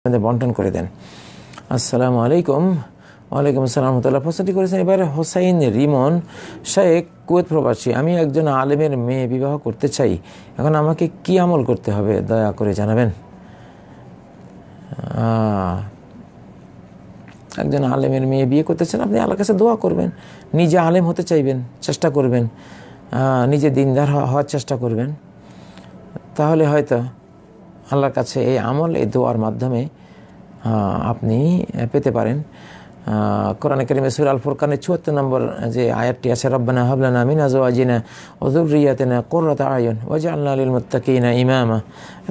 আপনাদের বন্টন করে দেন আসসালামু আলাইকুম ওয়ালাইকুম আসসালাম রহমতুল্লাহ প্রশ্নটি করেছেন এবার হোসাইন রিমন শাহেক কুয়েত প্রবাসী আমি একজন আলেমের মেয়ে বিবাহ করতে চাই এখন আমাকে কি আমল করতে হবে দয়া করে জানাবেন একজন আলেমের মেয়ে বিয়ে করতে চান আপনি আলার কাছে দোয়া করবেন নিজে আলেম হতে চাইবেন চেষ্টা করবেন নিজে দিনদার হওয়ার চেষ্টা করবেন তাহলে হয়তো আল্লাহর কাছে এই আমল এই দোয়ার মাধ্যমে আপনি পেতে পারেন কোরআন করিমে সুর আল ফুরকানের চুয়াত্তর নম্বর যে আয়ারটি আছে রব্বানা হাবলানা মিন আজওয়াজিনা ওজুরিয়াতেনা কোররাত আয়ন ওয়াজা আল্লাহ আলী মুত্তাকিনা ইমামা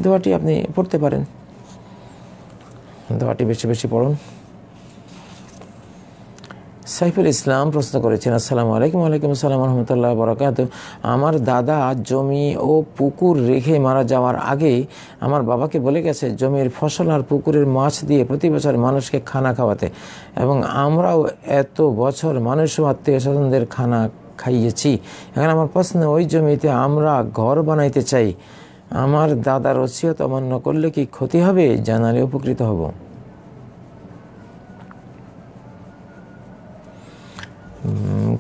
দোয়াটি আপনি পড়তে পারেন দোয়াটি বেশি বেশি পড়ুন সাইফুল ইসলাম প্রশ্ন করেছেন আসসালামু আলাইকুম আলাইকুম আসসালাম রহমতুল্লাহ বরাকাত আমার দাদা জমি ও পুকুর রেখে মারা যাওয়ার আগে আমার বাবাকে বলে গেছে জমির ফসল আর পুকুরের মাছ দিয়ে প্রতি বছর মানুষকে খানা খাওয়াতে এবং আমরাও এত বছর মানুষ ও আত্মীয় স্বজনদের খানা খাইয়েছি এখন আমার প্রশ্ন ওই জমিতে আমরা ঘর বানাইতে চাই আমার দাদার ওসিয়ত অমান্য করলে কি ক্ষতি হবে জানালে উপকৃত হব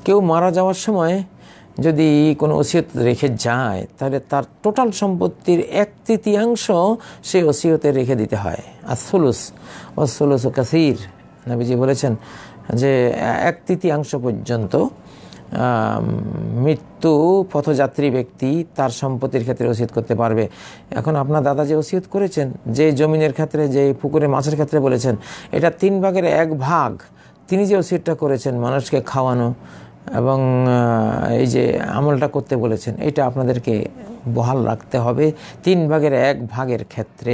কেউ মারা যাওয়ার সময় যদি কোনো ওসিয়ত রেখে যায় তাহলে তার টোটাল সম্পত্তির এক তৃতীয়াংশ সেই ওসিয়তে রেখে দিতে হয় আর সুলুস ও সুলুস ও কাসির নাবিজি বলেছেন যে এক তৃতীয়াংশ পর্যন্ত মৃত্যু পথযাত্রী ব্যক্তি তার সম্পত্তির ক্ষেত্রে ওসিয়ত করতে পারবে এখন আপনার দাদা যে ওসিয়ত করেছেন যে জমিনের ক্ষেত্রে যে পুকুরে মাছের ক্ষেত্রে বলেছেন এটা তিন ভাগের এক ভাগ তিনি যে ওসিয়তটা করেছেন মানুষকে খাওয়ানো এবং এই যে আমলটা করতে বলেছেন এটা আপনাদেরকে বহাল রাখতে হবে তিন ভাগের এক ভাগের ক্ষেত্রে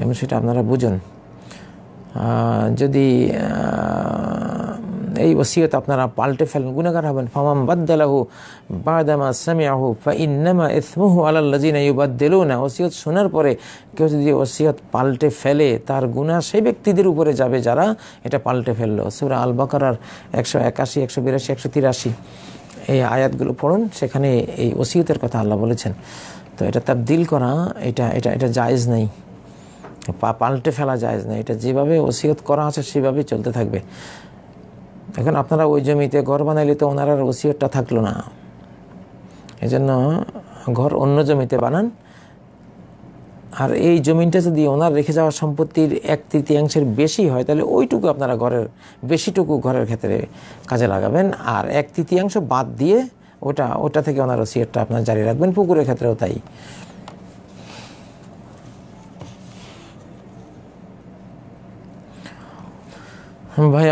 এবং সেটা আপনারা বুঝুন যদি এই ওসিয়ত আপনারা পাল্টে ফেলেন গুণাগার হবেন ফামাম বাদ্দালাহু বাদামা সামিয়াহু ফা ইন্নামা ইসমুহু আলা ইউবাদ্দেলু না ওসিয়ত শোনার পরে কেউ যদি ওসিয়ত পাল্টে ফেলে তার গুনাহ সেই ব্যক্তিদের উপরে যাবে যারা এটা পাল্টে ফেললো সুরা আল বাকারার একশো একাশি একশো বিরাশি একশো তিরাশি এই আয়াতগুলো পড়ুন সেখানে এই ওসিয়তের কথা আল্লাহ বলেছেন তো এটা তাবদিল করা এটা এটা এটা জায়েজ নেই পাল্টে ফেলা যায় না এটা যেভাবে ওসিয়ত করা আছে সেভাবেই চলতে থাকবে এখন আপনারা ওই জমিতে ঘর বানাইলে তো ওনার আর ওসিয়তটা থাকলো না এজন্য ঘর অন্য জমিতে বানান আর এই জমিনটা যদি ওনার রেখে যাওয়া সম্পত্তির এক তৃতীয়াংশের বেশি হয় তাহলে ওইটুকু আপনারা ঘরের বেশিটুকু ঘরের ক্ষেত্রে কাজে লাগাবেন আর এক তৃতীয়াংশ বাদ দিয়ে ওটা ওটা থেকে ওনার ওসিয়তটা আপনার জারি রাখবেন পুকুরের ক্ষেত্রেও তাই ভাই